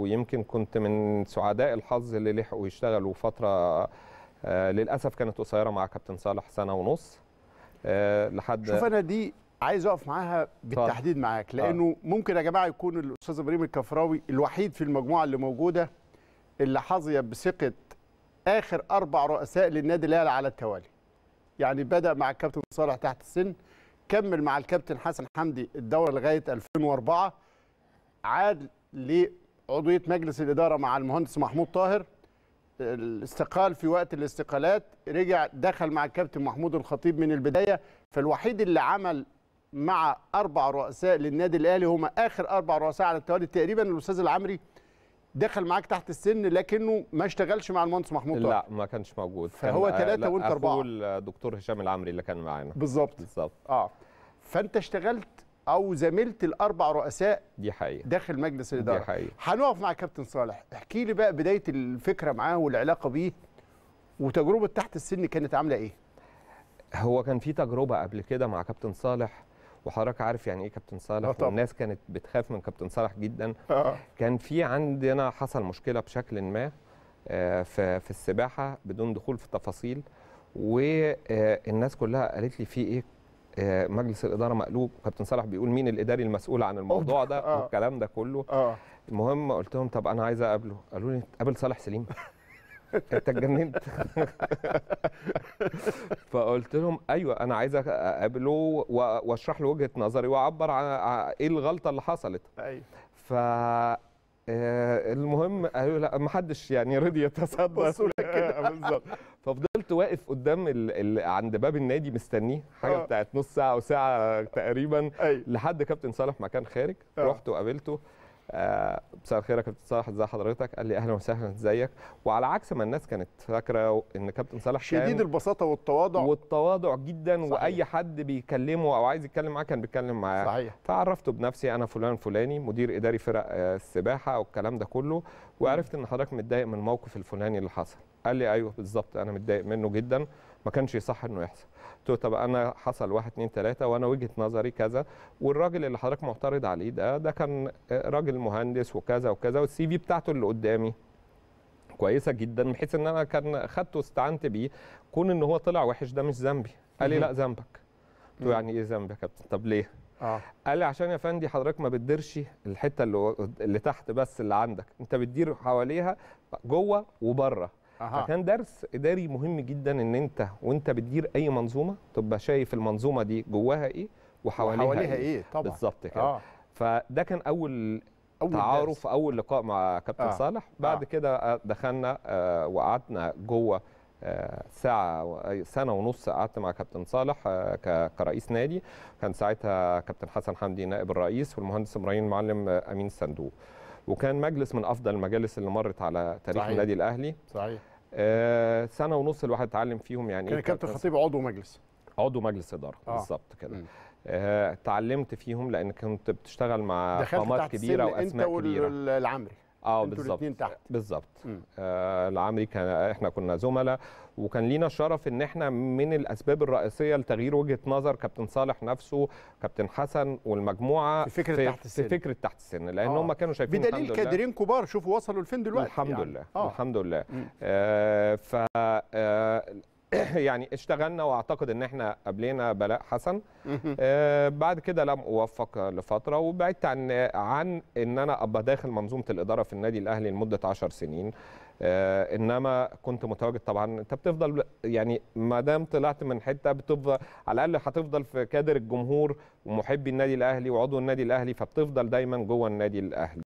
ويمكن كنت من سعداء الحظ اللي لحقوا يشتغلوا فتره آه، للاسف كانت قصيره مع كابتن صالح سنه ونص آه، لحد شوف انا دي عايز اقف معاها بالتحديد معاك اه. لانه آه. ممكن يا جماعه يكون الاستاذ ابراهيم الكفراوي الوحيد في المجموعه اللي موجوده اللي حظي بثقه اخر اربع رؤساء للنادي الاهلي على التوالي. يعني بدا مع الكابتن صالح تحت السن كمل مع الكابتن حسن حمدي الدوره لغايه 2004 عاد عضويه مجلس الاداره مع المهندس محمود طاهر الاستقال في وقت الاستقالات رجع دخل مع الكابتن محمود الخطيب من البدايه فالوحيد اللي عمل مع اربع رؤساء للنادي الاهلي هم اخر اربع رؤساء على التوالي تقريبا الاستاذ العمري دخل معاك تحت السن لكنه ما اشتغلش مع المهندس محمود لا طارق. ما كانش موجود فهو ثلاثة آه، وانت اربعه الدكتور هشام العمري اللي كان معانا بالظبط بالظبط اه فانت اشتغلت او زميله الاربع رؤساء دي حقيقه داخل مجلس الاداره دي حقيقه هنقف مع كابتن صالح احكي لي بقى بدايه الفكره معاه والعلاقه بيه وتجربه تحت السن كانت عامله ايه هو كان في تجربه قبل كده مع كابتن صالح وحضرتك عارف يعني ايه كابتن صالح آه، والناس كانت بتخاف من كابتن صالح جدا أه. كان في عندنا حصل مشكله بشكل ما آه، في في السباحه بدون دخول في التفاصيل والناس آه، كلها قالت لي في ايه آه، مجلس الاداره مقلوب كابتن صالح بيقول مين الاداري المسؤول عن الموضوع ده آه. والكلام ده كله آه. المهم قلت لهم طب انا عايز اقابله قالوا لي قابل صالح سليم انت اتجننت فقلت لهم ايوه انا عايز اقابله واشرح له وجهه نظري واعبر عن ايه الغلطه اللي حصلت ايوه ف المهم قالوا لا ما حدش يعني رضي يتصدى بالظبط كنت واقف قدام الـ الـ عند باب النادي مستنيه حاجه أوه. بتاعت نص ساعه او ساعه تقريبا أي. أيوه. لحد كابتن صالح ما كان خارج أوه. رحت وقابلته آه، مساء الخير يا كابتن صالح ازي حضرتك قال لي اهلا وسهلا ازيك وعلى عكس ما الناس كانت فاكره ان كابتن صالح شديد كان البساطه والتواضع والتواضع جدا صحيح. واي حد بيكلمه او عايز يتكلم معاه كان بيتكلم معاه صحيح فعرفته بنفسي انا فلان فلاني مدير اداري فرق آه، السباحه والكلام ده كله وعرفت ان حضرتك متضايق من الموقف الفلاني اللي حصل قال لي ايوه بالظبط انا متضايق منه جدا ما كانش يصح انه يحصل قلت له طب انا حصل واحد اتنين تلاته وانا وجهه نظري كذا والراجل اللي حضرتك معترض عليه ده ده كان راجل مهندس وكذا وكذا والسي في بتاعته اللي قدامي كويسه جدا بحيث ان انا كان خدته واستعنت بيه كون ان هو طلع وحش ده مش ذنبي قال لي لا ذنبك قلت له يعني ايه ذنبي يا كابتن طب ليه آه. قال لي عشان يا فندي حضرتك ما بتديرش الحته اللي اللي تحت بس اللي عندك انت بتدير حواليها جوه وبره أها. فكان درس اداري مهم جدا ان انت وانت بتدير اي منظومه تبقى شايف المنظومه دي جواها ايه وحواليها, وحواليها ايه, إيه طبعا بالظبط كده آه. فده كان اول أول تعارف درس. اول لقاء مع كابتن آه. صالح بعد آه. كده دخلنا آه وقعدنا جوه آه، ساعة سنة ونص قعدت مع كابتن صالح آه، كرئيس نادي كان ساعتها كابتن حسن حمدي نائب الرئيس والمهندس إبراهيم معلم آه، أمين الصندوق وكان مجلس من أفضل المجالس اللي مرت على تاريخ صحيح. النادي الأهلي صحيح آه سنه ونص الواحد اتعلم فيهم يعني كان إيه كابتن خطيب عضو مجلس عضو مجلس اداره آه. بالظبط كده آه، اتعلمت فيهم لان كنت بتشتغل مع قامات كبيره واسماء كبيره دخلت انت والعمري اه بالظبط تحت بالظبط آه العمري كان احنا كنا زملاء وكان لينا الشرف ان احنا من الاسباب الرئيسيه لتغيير وجهه نظر كابتن صالح نفسه كابتن حسن والمجموعه في فكره في تحت السن في فكره تحت السن لان آه. هم كانوا شايفين بدليل كادرين كبار شوفوا وصلوا لفين دلوقتي الحمد يعني. لله آه. الحمد لله آه ف آه يعني اشتغلنا واعتقد ان احنا قابلنا بلاء حسن آه، بعد كده لم اوفق لفتره وبعدت عن عن ان انا ابقى داخل منظومه الاداره في النادي الاهلي لمده 10 سنين آه، انما كنت متواجد طبعا انت بتفضل يعني ما دام طلعت من حته بتفضل على الاقل هتفضل في كادر الجمهور ومحبي النادي الاهلي وعضو النادي الاهلي فبتفضل دايما جوه النادي الاهلي